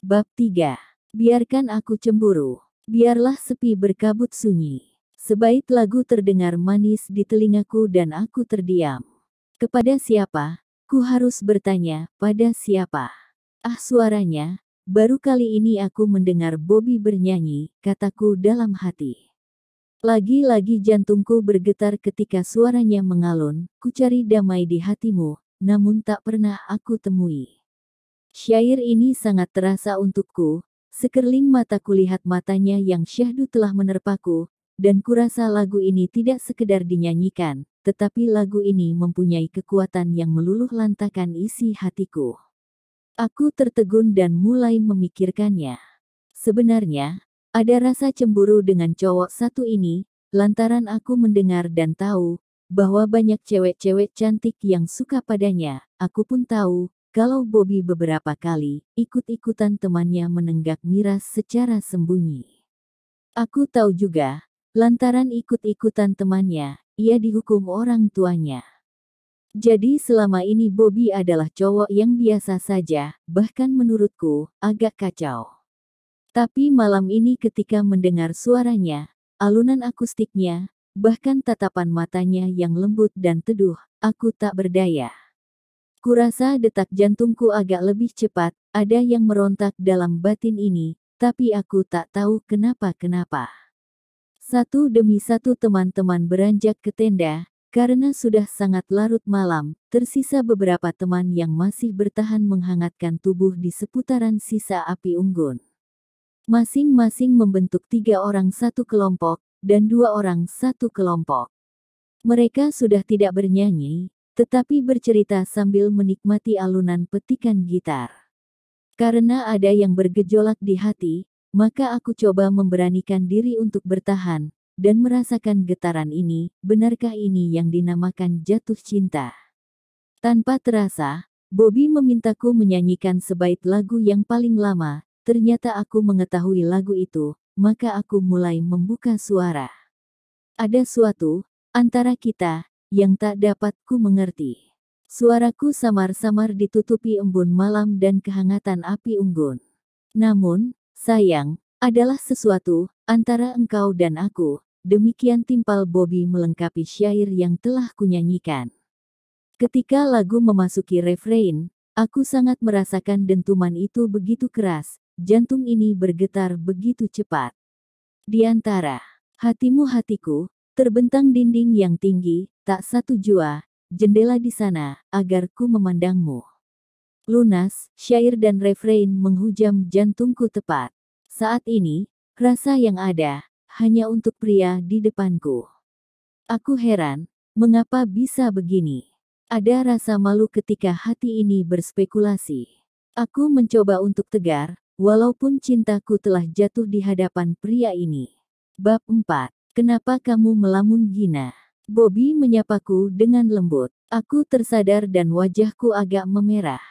Bab 3. Biarkan aku cemburu. Biarlah sepi berkabut sunyi. Sebaik lagu terdengar manis di telingaku dan aku terdiam. Kepada siapa? Ku harus bertanya, pada siapa? Ah suaranya, baru kali ini aku mendengar Bobby bernyanyi, kataku dalam hati. Lagi-lagi jantungku bergetar ketika suaranya mengalun, ku cari damai di hatimu, namun tak pernah aku temui. Syair ini sangat terasa untukku, sekerling mata kulihat matanya yang syahdu telah menerpaku, dan kurasa lagu ini tidak sekedar dinyanyikan, tetapi lagu ini mempunyai kekuatan yang meluluh lantakan isi hatiku. Aku tertegun dan mulai memikirkannya. Sebenarnya, ada rasa cemburu dengan cowok satu ini, lantaran aku mendengar dan tahu bahwa banyak cewek-cewek cantik yang suka padanya. Aku pun tahu kalau Bobby beberapa kali ikut-ikutan temannya menenggak miras secara sembunyi. Aku tahu juga, lantaran ikut-ikutan temannya, ia dihukum orang tuanya. Jadi selama ini Bobby adalah cowok yang biasa saja, bahkan menurutku, agak kacau. Tapi malam ini ketika mendengar suaranya, alunan akustiknya, bahkan tatapan matanya yang lembut dan teduh, aku tak berdaya. Kurasa detak jantungku agak lebih cepat, ada yang merontak dalam batin ini, tapi aku tak tahu kenapa-kenapa. Satu demi satu teman-teman beranjak ke tenda, karena sudah sangat larut malam, tersisa beberapa teman yang masih bertahan menghangatkan tubuh di seputaran sisa api unggun. Masing-masing membentuk tiga orang satu kelompok, dan dua orang satu kelompok. Mereka sudah tidak bernyanyi, tetapi bercerita sambil menikmati alunan petikan gitar. Karena ada yang bergejolak di hati, maka aku coba memberanikan diri untuk bertahan, dan merasakan getaran ini, benarkah ini yang dinamakan jatuh cinta? Tanpa terasa, Bobby memintaku menyanyikan sebaik lagu yang paling lama, ternyata aku mengetahui lagu itu, maka aku mulai membuka suara. Ada suatu, antara kita, yang tak dapat ku mengerti. Suaraku samar-samar ditutupi embun malam dan kehangatan api unggun. Namun, sayang, adalah sesuatu antara engkau dan aku. Demikian timpal Bobby melengkapi syair yang telah kunyanyikan. Ketika lagu memasuki refrain, aku sangat merasakan dentuman itu begitu keras, jantung ini bergetar begitu cepat. Di antara hatimu hatiku, Terbentang dinding yang tinggi, tak satu jua, jendela di sana, agar ku memandangmu. Lunas, syair dan refrain menghujam jantungku tepat. Saat ini, rasa yang ada, hanya untuk pria di depanku. Aku heran, mengapa bisa begini? Ada rasa malu ketika hati ini berspekulasi. Aku mencoba untuk tegar, walaupun cintaku telah jatuh di hadapan pria ini. Bab 4. Kenapa kamu melamun Gina? Bobby menyapaku dengan lembut. Aku tersadar dan wajahku agak memerah.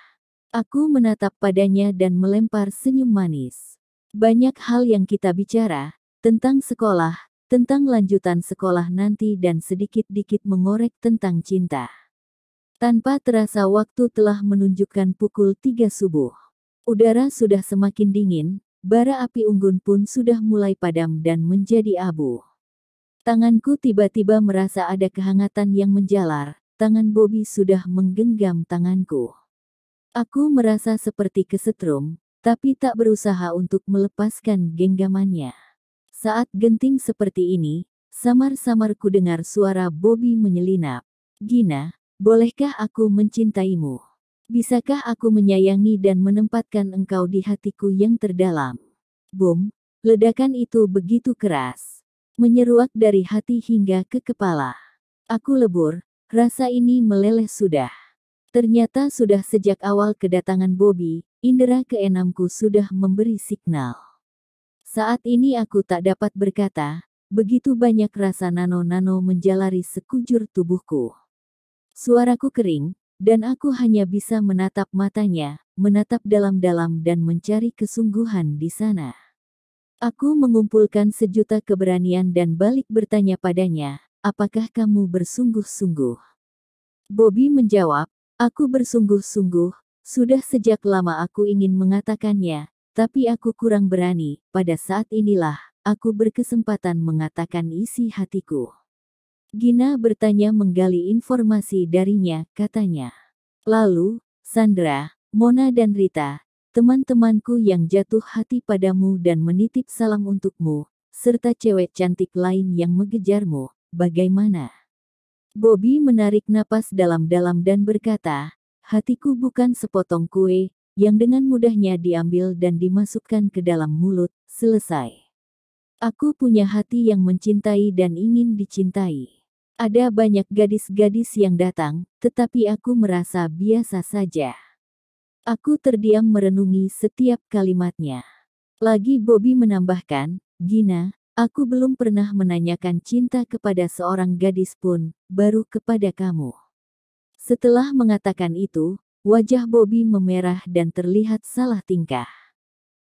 Aku menatap padanya dan melempar senyum manis. Banyak hal yang kita bicara, tentang sekolah, tentang lanjutan sekolah nanti dan sedikit-dikit mengorek tentang cinta. Tanpa terasa waktu telah menunjukkan pukul 3 subuh. Udara sudah semakin dingin, bara api unggun pun sudah mulai padam dan menjadi abu. Tanganku tiba-tiba merasa ada kehangatan yang menjalar. Tangan Bobby sudah menggenggam tanganku. Aku merasa seperti kesetrum, tapi tak berusaha untuk melepaskan genggamannya. Saat genting seperti ini, samar-samar ku dengar suara Bobby menyelinap. Gina, bolehkah aku mencintaimu? Bisakah aku menyayangi dan menempatkan engkau di hatiku yang terdalam? Bum, ledakan itu begitu keras menyeruak dari hati hingga ke kepala. Aku lebur, rasa ini meleleh sudah. Ternyata sudah sejak awal kedatangan Bobby, indera keenamku sudah memberi signal. Saat ini aku tak dapat berkata, begitu banyak rasa nano-nano menjalari sekujur tubuhku. Suaraku kering, dan aku hanya bisa menatap matanya, menatap dalam-dalam dan mencari kesungguhan di sana. Aku mengumpulkan sejuta keberanian dan balik bertanya padanya, apakah kamu bersungguh-sungguh? Bobby menjawab, aku bersungguh-sungguh, sudah sejak lama aku ingin mengatakannya, tapi aku kurang berani, pada saat inilah, aku berkesempatan mengatakan isi hatiku. Gina bertanya menggali informasi darinya, katanya. Lalu, Sandra, Mona dan Rita, teman-temanku yang jatuh hati padamu dan menitip salam untukmu, serta cewek cantik lain yang mengejarmu, bagaimana? Bobby menarik napas dalam-dalam dan berkata, hatiku bukan sepotong kue, yang dengan mudahnya diambil dan dimasukkan ke dalam mulut, selesai. Aku punya hati yang mencintai dan ingin dicintai. Ada banyak gadis-gadis yang datang, tetapi aku merasa biasa saja. Aku terdiam merenungi setiap kalimatnya. Lagi Bobby menambahkan, Gina, aku belum pernah menanyakan cinta kepada seorang gadis pun, baru kepada kamu. Setelah mengatakan itu, wajah Bobby memerah dan terlihat salah tingkah.